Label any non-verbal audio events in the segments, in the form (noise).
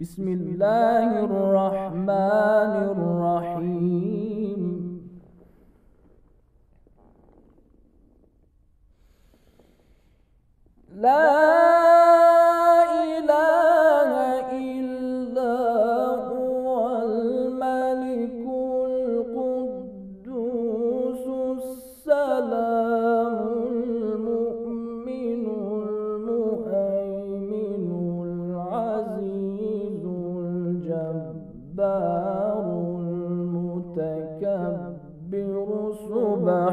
بسم الله الرحمن الرحيم لا يصبح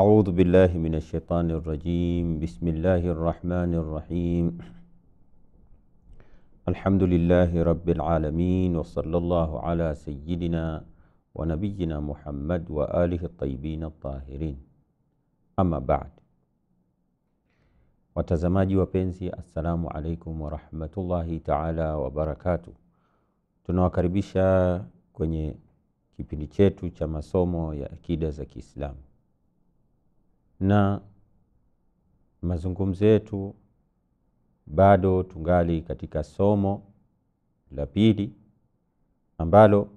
أعوذ بالله من الشيطان الرجيم بسم الله الرحمن الرحيم الحمد لله رب العالمين وصلى الله على سيدنا ونبينا محمد وآله الطيبين الطاهرين أما بعد watazamaji wapenzi assalamu alaikum warahmatullahi taala wabarakatu tunawakaribisha kwenye kipindi chetu cha masomo ya akida za kiislamu na mazungumzo yetu bado tungali katika somo la pili ambalo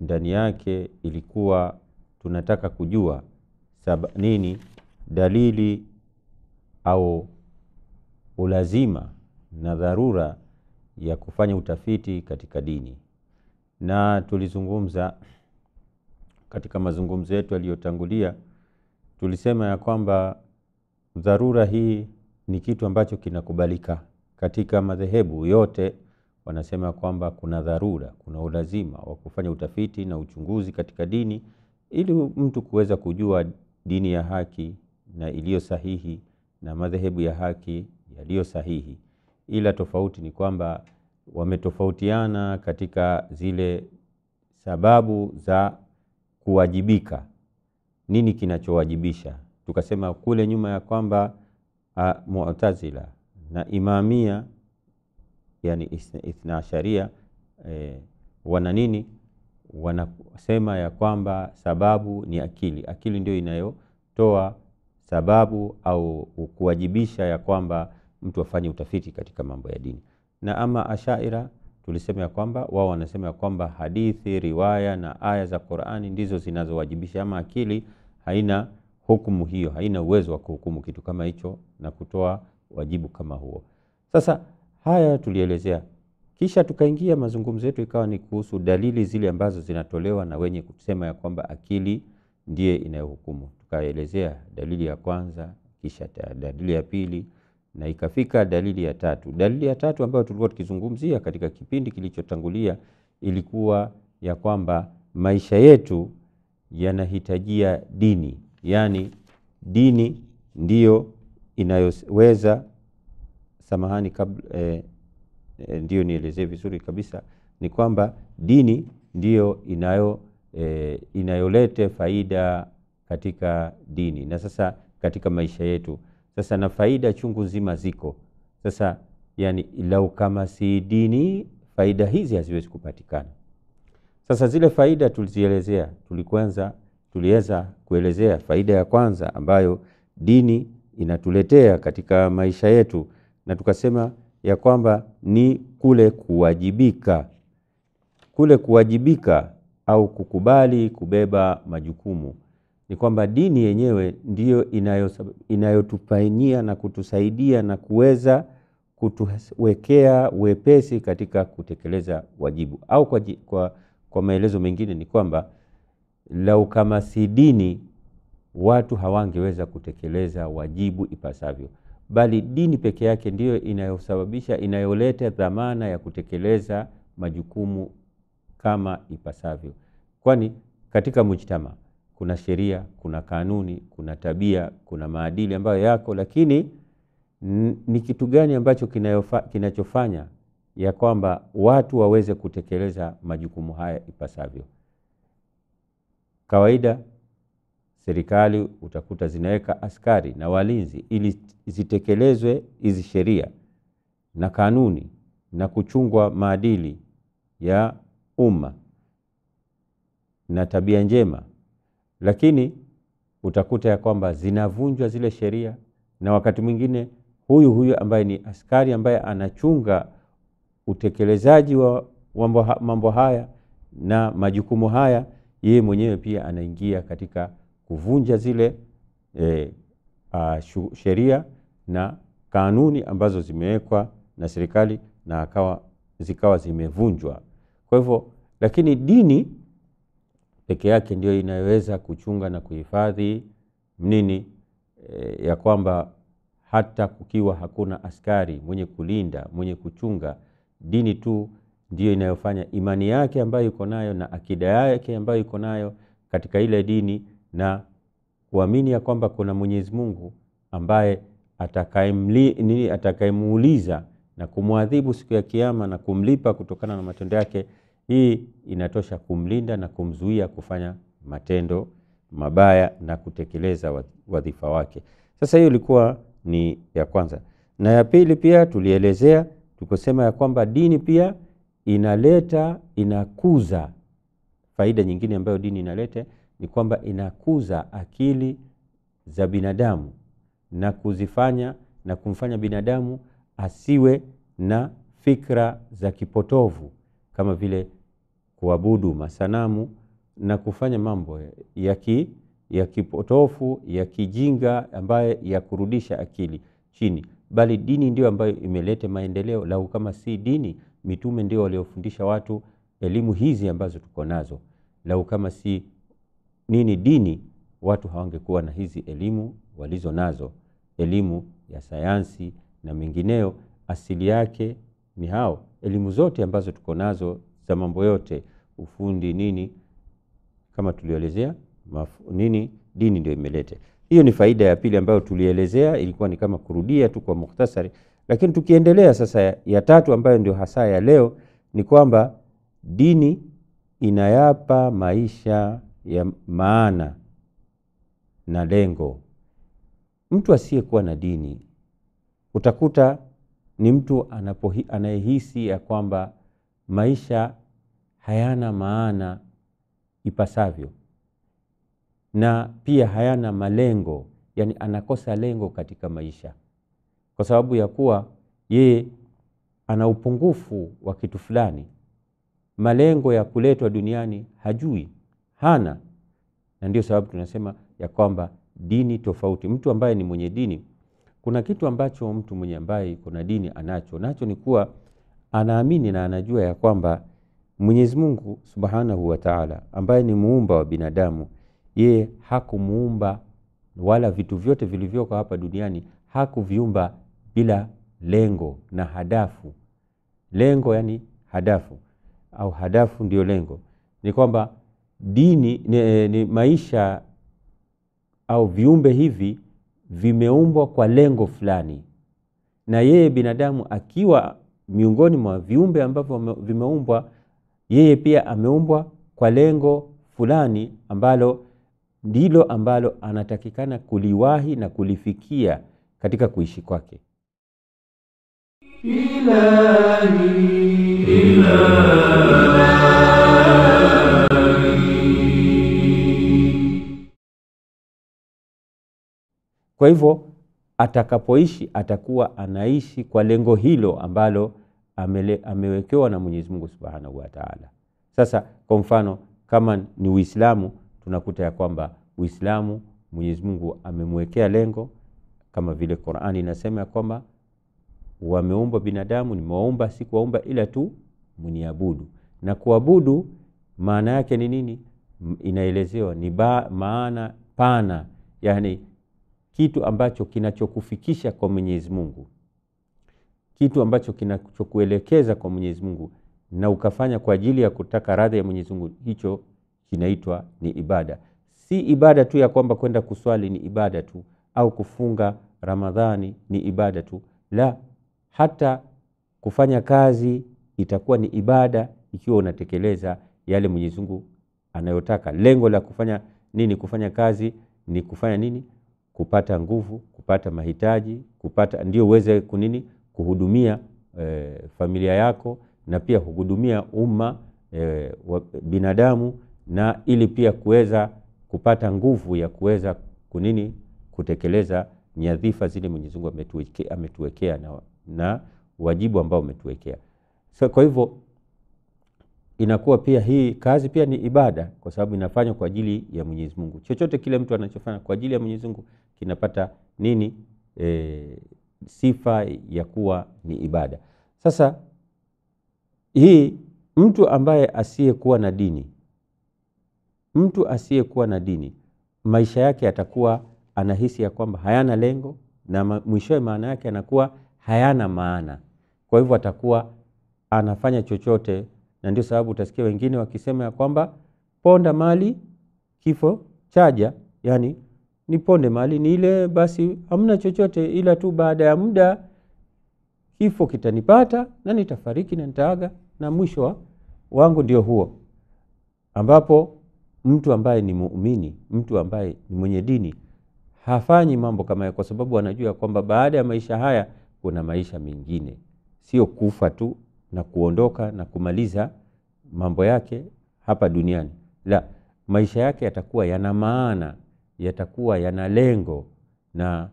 ndani yake ilikuwa tunataka kujua sab- nini dalili au ulazima na dharura ya kufanya utafiti katika dini, na tulizungumza katika mazungumzo yetu yaliyotangulia tulisema ya kwamba dharura hii ni kitu ambacho kinakubalika katika madhehebu yote. Wanasema kwamba kuna dharura, kuna ulazima wa kufanya utafiti na uchunguzi katika dini ili mtu kuweza kujua dini ya haki na iliyo sahihi na madhehebu ya haki yaliyo sahihi, ila tofauti ni kwamba wametofautiana katika zile sababu za kuwajibika nini kinachowajibisha? Tukasema kule nyuma ya kwamba ah, Mu'tazila na Imamia yani Ithna sharia e, wana nini? Wanasema ya kwamba sababu ni akili, akili ndio inayotoa sababu au kuwajibisha ya kwamba mtu afanye utafiti katika mambo ya dini. Na ama Ashaira tulisema ya kwamba wao wanasema ya kwamba hadithi, riwaya na aya za Qur'ani ndizo zinazowajibisha ama akili haina hukumu hiyo, haina uwezo wa kuhukumu kitu kama hicho na kutoa wajibu kama huo. Sasa haya tulielezea, kisha tukaingia mazungumzo yetu ikawa ni kuhusu dalili zile ambazo zinatolewa na wenye kusema ya kwamba akili ndiye inayohukumu. Tukaelezea dalili ya kwanza, kisha dalili ya pili na ikafika dalili ya tatu. Dalili ya tatu ambayo tulikuwa tukizungumzia katika kipindi kilichotangulia ilikuwa ya kwamba maisha yetu yanahitajia dini, yaani dini ndiyo inayoweza samahani kabla, eh, eh, ndiyo nielezee vizuri kabisa ni kwamba dini ndiyo inayo eh, inayolete faida katika dini na sasa katika maisha yetu sasa, na faida chungu nzima ziko sasa, yani lau kama si dini faida hizi haziwezi kupatikana. Sasa zile faida tulizielezea, tulikwanza tuliweza kuelezea faida ya kwanza ambayo dini inatuletea katika maisha yetu, na tukasema ya kwamba ni kule kuwajibika, kule kuwajibika au kukubali kubeba majukumu. Ni kwamba dini yenyewe ndiyo inayotupainia na kutusaidia na kuweza kutuwekea wepesi katika kutekeleza wajibu au kwa, kwa kwa maelezo mengine ni kwamba lau kama si dini, watu hawangeweza kutekeleza wajibu ipasavyo, bali dini peke yake ndiyo inayosababisha, inayoleta dhamana ya kutekeleza majukumu kama ipasavyo, kwani katika mujtama kuna sheria, kuna kanuni, kuna tabia, kuna maadili ambayo yako, lakini ni kitu gani ambacho kinachofanya ya kwamba watu waweze kutekeleza majukumu haya ipasavyo. Kawaida serikali utakuta zinaweka askari na walinzi ili zitekelezwe hizi sheria na kanuni na kuchungwa maadili ya umma na tabia njema, lakini utakuta ya kwamba zinavunjwa zile sheria, na wakati mwingine huyu huyu ambaye ni askari ambaye anachunga utekelezaji wa mambo haya na majukumu haya, yeye mwenyewe pia anaingia katika kuvunja zile e, sheria na kanuni ambazo zimewekwa na serikali na akawa, zikawa zimevunjwa. Kwa hivyo, lakini dini peke yake ndio inayoweza kuchunga na kuhifadhi nini e, ya kwamba hata kukiwa hakuna askari mwenye kulinda mwenye kuchunga Dini tu ndiyo inayofanya imani yake ambayo iko nayo na akida yake ambayo iko nayo katika ile dini na kuamini ya kwamba kuna Mwenyezi Mungu ambaye atakayemuuliza na kumwadhibu siku ya Kiyama na kumlipa kutokana na matendo yake. Hii inatosha kumlinda na kumzuia kufanya matendo mabaya na kutekeleza wadhifa wake. Sasa hiyo ilikuwa ni ya kwanza, na ya pili pia tulielezea tukosema ya kwamba dini pia inaleta inakuza. Faida nyingine ambayo dini inaleta ni kwamba inakuza akili za binadamu na kuzifanya na kumfanya binadamu asiwe na fikra za kipotovu kama vile kuabudu masanamu na kufanya mambo ya ki, ya kipotofu ya kijinga ambaye ya kurudisha akili chini bali dini ndio ambayo imelete maendeleo. Lau kama si dini, mitume ndio waliofundisha watu elimu hizi ambazo tuko nazo. Lau kama si nini dini, watu hawangekuwa na hizi elimu walizo nazo, elimu ya sayansi na mengineyo. Asili yake ni hao elimu zote ambazo tuko nazo za mambo yote, ufundi nini, kama tulioelezea nini, dini ndio imelete hiyo ni faida ya pili ambayo tulielezea, ilikuwa ni kama kurudia tu kwa mukhtasari, lakini tukiendelea sasa, ya tatu ambayo ndio hasa ya leo ni kwamba dini inayapa maisha ya maana na lengo. Mtu asiyekuwa na dini utakuta ni mtu anayehisi ya kwamba maisha hayana maana ipasavyo na pia hayana malengo, yani anakosa lengo katika maisha kwa sababu ya kuwa yeye ana upungufu wa kitu fulani. Malengo ya kuletwa duniani hajui, hana, na ndio sababu tunasema ya kwamba dini tofauti. Mtu ambaye ni mwenye dini, kuna kitu ambacho mtu mwenye ambaye kuna dini anacho nacho, ni kuwa anaamini na anajua ya kwamba Mwenyezi Mungu Subhanahu wa Ta'ala ambaye ni muumba wa binadamu yeye hakumuumba wala vitu vyote vilivyoko hapa duniani hakuviumba bila lengo na hadafu. Lengo yani hadafu au hadafu ndiyo lengo, ni kwamba dini ni, ni maisha au viumbe hivi vimeumbwa kwa lengo fulani, na yeye binadamu akiwa miongoni mwa viumbe ambavyo vimeumbwa, yeye pia ameumbwa kwa lengo fulani ambalo ndilo ambalo anatakikana kuliwahi na kulifikia katika kuishi kwake. Kwa hivyo atakapoishi atakuwa anaishi kwa lengo hilo ambalo amele, amewekewa na Mwenyezi Mungu Subhanahu wa Ta'ala. Sasa kwa mfano kama ni Uislamu tunakuta ya kwamba Uislamu Mwenyezi Mungu amemwekea lengo, kama vile Qur'ani inasema ya kwamba wameumba binadamu, nimewaumba si kuwaumba ila tu mniabudu. Na kuabudu maana yake ni nini? Inaelezewa ni ba, maana pana, yani kitu ambacho kinachokufikisha kwa Mwenyezi Mungu, kitu ambacho kinachokuelekeza kwa Mwenyezi Mungu na ukafanya kwa ajili ya kutaka radhi ya Mwenyezi Mungu, hicho kinaitwa ni ibada. Si ibada tu ya kwamba kwenda kuswali ni ibada tu au kufunga Ramadhani ni ibada tu, la, hata kufanya kazi itakuwa ni ibada ikiwa unatekeleza yale Mwenyezi anayotaka. Lengo la kufanya nini? Kufanya kazi ni kufanya nini? Kupata nguvu, kupata mahitaji, kupata ndio uweze kunini, kuhudumia e, familia yako na pia kuhudumia umma e, binadamu na ili pia kuweza kupata nguvu ya kuweza kunini kutekeleza nyadhifa zile Mwenyezi Mungu ametuwekea, ametuwekea na, na wajibu ambao umetuwekea. So, kwa hivyo inakuwa pia hii kazi pia ni ibada, kwa sababu inafanywa kwa ajili ya Mwenyezi Mungu. Chochote kile mtu anachofanya kwa ajili ya Mwenyezi Mungu kinapata nini? E, sifa ya kuwa ni ibada. Sasa hii mtu ambaye asiyekuwa na dini Mtu asiyekuwa na dini, maisha yake yatakuwa anahisi ya kwamba hayana lengo, na mwishowe maana yake anakuwa hayana maana. Kwa hivyo atakuwa anafanya chochote, na ndio sababu utasikia wengine wakisema ya kwamba ponda mali kifo chaja, yani niponde mali ni ile basi, hamna chochote ila tu baada ya muda kifo kitanipata na nitafariki na nitaaga, na mwisho wangu ndio huo ambapo mtu ambaye ni muumini, mtu ambaye ni mwenye dini hafanyi mambo kama kwa sababu anajua kwamba baada ya maisha haya kuna maisha mengine, sio kufa tu na kuondoka na kumaliza mambo yake hapa duniani. La, maisha yake yatakuwa yana maana, yatakuwa yana lengo, na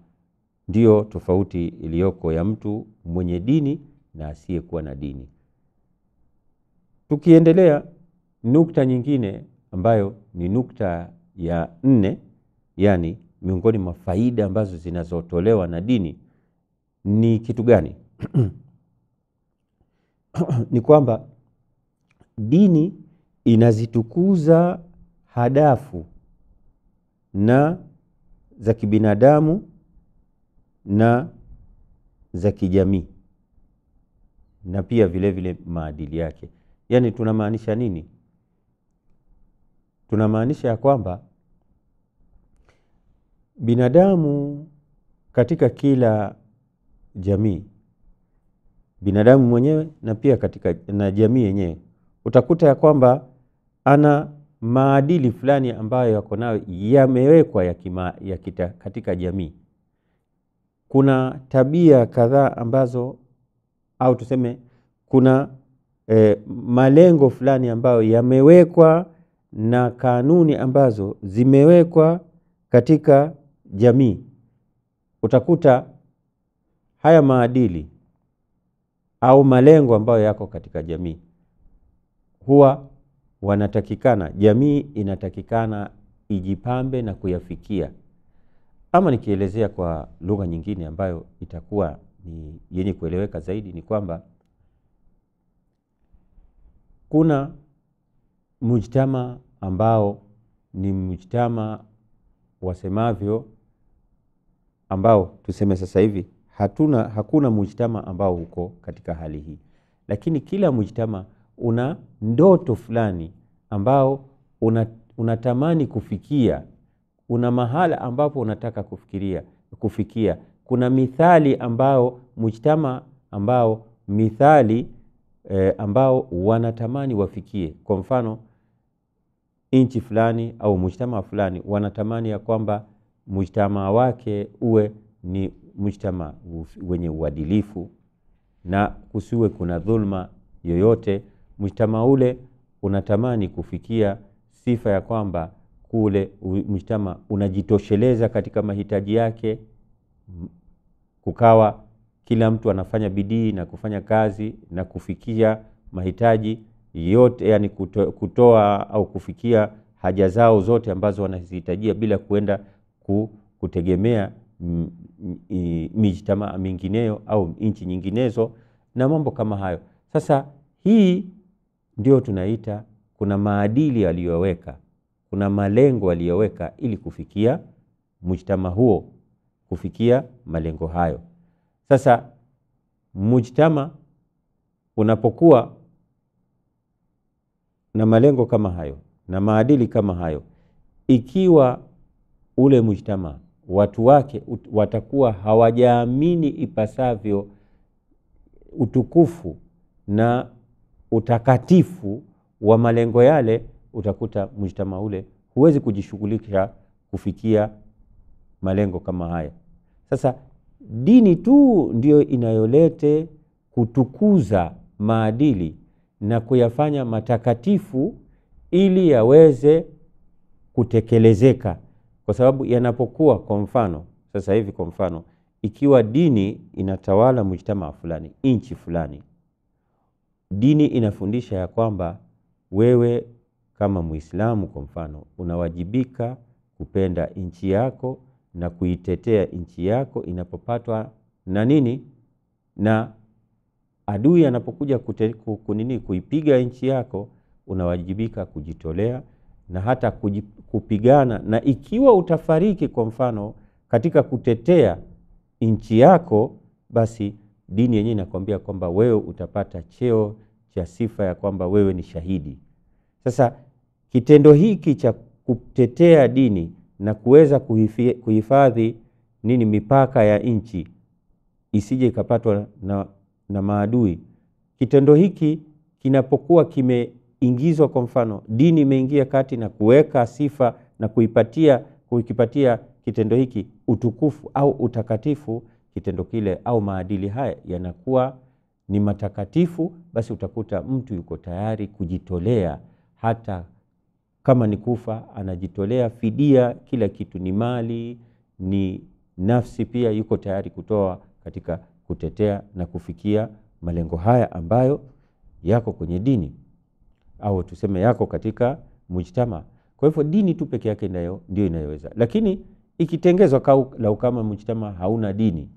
ndiyo tofauti iliyoko ya mtu mwenye dini na asiyekuwa na dini. Tukiendelea, nukta nyingine ambayo ni nukta ya nne, yani miongoni mwa faida ambazo zinazotolewa na dini ni kitu gani? (clears throat) Ni kwamba dini inazitukuza hadafu na za kibinadamu na za kijamii na pia vilevile vile maadili yake. Yaani tunamaanisha nini? tunamaanisha ya kwamba binadamu katika kila jamii, binadamu mwenyewe na pia katika na jamii yenyewe, utakuta ya kwamba ana maadili fulani ambayo yako nayo yamewekwa ya kima, ya kita, katika jamii. Kuna tabia kadhaa ambazo au tuseme kuna eh, malengo fulani ambayo yamewekwa na kanuni ambazo zimewekwa katika jamii, utakuta haya maadili au malengo ambayo yako katika jamii huwa wanatakikana, jamii inatakikana ijipambe na kuyafikia. Ama nikielezea kwa lugha nyingine ambayo itakuwa ni yenye kueleweka zaidi, ni kwamba kuna mujtama ambao ni mujtama wasemavyo, ambao tuseme sasa hivi hatuna, hakuna mujtama ambao uko katika hali hii, lakini kila mujtama una ndoto fulani ambao una, unatamani kufikia, una mahala ambapo unataka kufikiria kufikia. Kuna mithali ambao mujtama ambao mithali eh, ambao wanatamani wafikie, kwa mfano nchi fulani au mujtamaa fulani wanatamani ya kwamba mujtamaa wake uwe ni mujtamaa wenye uadilifu na kusiwe kuna dhulma yoyote. Mujtamaa ule unatamani kufikia sifa ya kwamba kule mujtamaa unajitosheleza katika mahitaji yake, kukawa kila mtu anafanya bidii na kufanya kazi na kufikia mahitaji yote yani kuto, kutoa au kufikia haja zao zote ambazo wanazihitajia bila kuenda kutegemea mijtamaa mingineyo au nchi nyinginezo na mambo kama hayo. Sasa hii ndio tunaita kuna maadili aliyoweka, kuna malengo aliyoweka ili kufikia mujtama huo, kufikia malengo hayo. Sasa mujtama unapokuwa na malengo kama hayo na maadili kama hayo, ikiwa ule mujtamaa watu wake watakuwa hawajaamini ipasavyo utukufu na utakatifu wa malengo yale, utakuta mujtamaa ule huwezi kujishughulisha kufikia malengo kama haya. Sasa dini tu ndiyo inayolete kutukuza maadili na kuyafanya matakatifu ili yaweze kutekelezeka, kwa sababu yanapokuwa, kwa mfano sasa hivi, kwa mfano ikiwa dini inatawala mujtamaa fulani, nchi fulani, dini inafundisha ya kwamba wewe kama Muislamu kwa mfano unawajibika kupenda nchi yako na kuitetea nchi yako inapopatwa na nini na adui anapokuja kunini kuipiga nchi yako, unawajibika kujitolea na hata kupigana, na ikiwa utafariki kwa mfano katika kutetea nchi yako, basi dini yenyewe inakwambia kwamba wewe utapata cheo cha sifa ya kwamba wewe ni shahidi. Sasa kitendo hiki cha kutetea dini na kuweza kuhifadhi nini mipaka ya nchi isije ikapatwa na na maadui. Kitendo hiki kinapokuwa kimeingizwa, kwa mfano dini imeingia kati na kuweka sifa na kuipatia kuikipatia kitendo hiki utukufu au utakatifu, kitendo kile au maadili haya yanakuwa ni matakatifu, basi utakuta mtu yuko tayari kujitolea, hata kama ni kufa anajitolea fidia, kila kitu, ni mali, ni nafsi pia yuko tayari kutoa katika kutetea na kufikia malengo haya ambayo yako kwenye dini au tuseme yako katika mujtama. Kwa hivyo dini tu peke yake ndio ndio inayoweza, lakini ikitengezwa kau, la ukama mujtama hauna dini,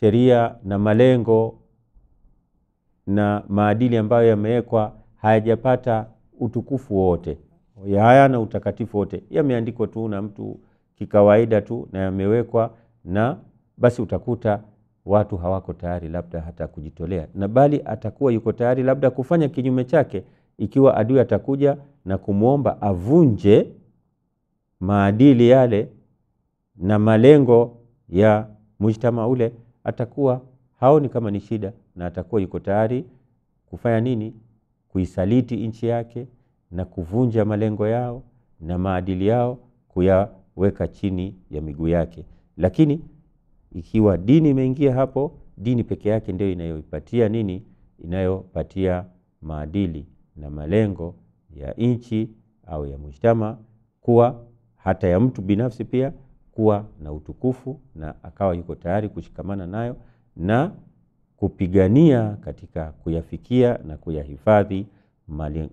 sheria na malengo na maadili ambayo yamewekwa hayajapata utukufu wowote, hayana utakatifu wote, yameandikwa tu na mtu kikawaida tu na yamewekwa na basi utakuta watu hawako tayari labda hata kujitolea, na bali atakuwa yuko tayari labda kufanya kinyume chake ikiwa adui atakuja na kumwomba avunje maadili yale na malengo ya mujtama ule, atakuwa haoni kama ni shida, na atakuwa yuko tayari kufanya nini? Kuisaliti nchi yake na kuvunja malengo yao na maadili yao, kuyaweka chini ya miguu yake, lakini ikiwa dini imeingia hapo, dini peke yake ndio inayoipatia nini, inayopatia maadili na malengo ya nchi au ya mujtama kuwa hata ya mtu binafsi pia kuwa na utukufu na akawa yuko tayari kushikamana nayo na kupigania katika kuyafikia na kuyahifadhi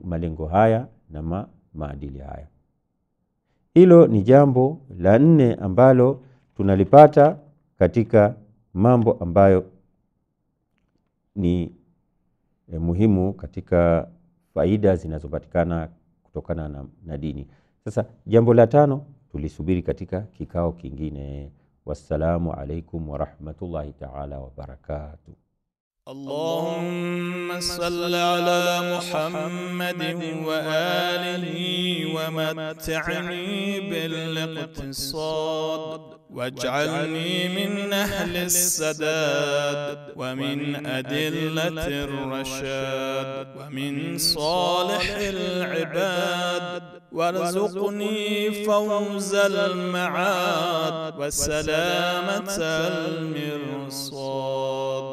malengo haya na ma maadili haya. Hilo ni jambo la nne ambalo tunalipata katika mambo ambayo ni eh, muhimu katika faida zinazopatikana kutokana na, na dini. Sasa jambo la tano tulisubiri katika kikao kingine. Wassalamu alaikum warahmatullahi taala wabarakatuh. اللهم صل على محمد وآله ومتعني بالاقتصاد واجعلني من أهل السداد ومن أدلة الرشاد ومن صالح العباد وارزقني فوز المعاد وسلامة المرصاد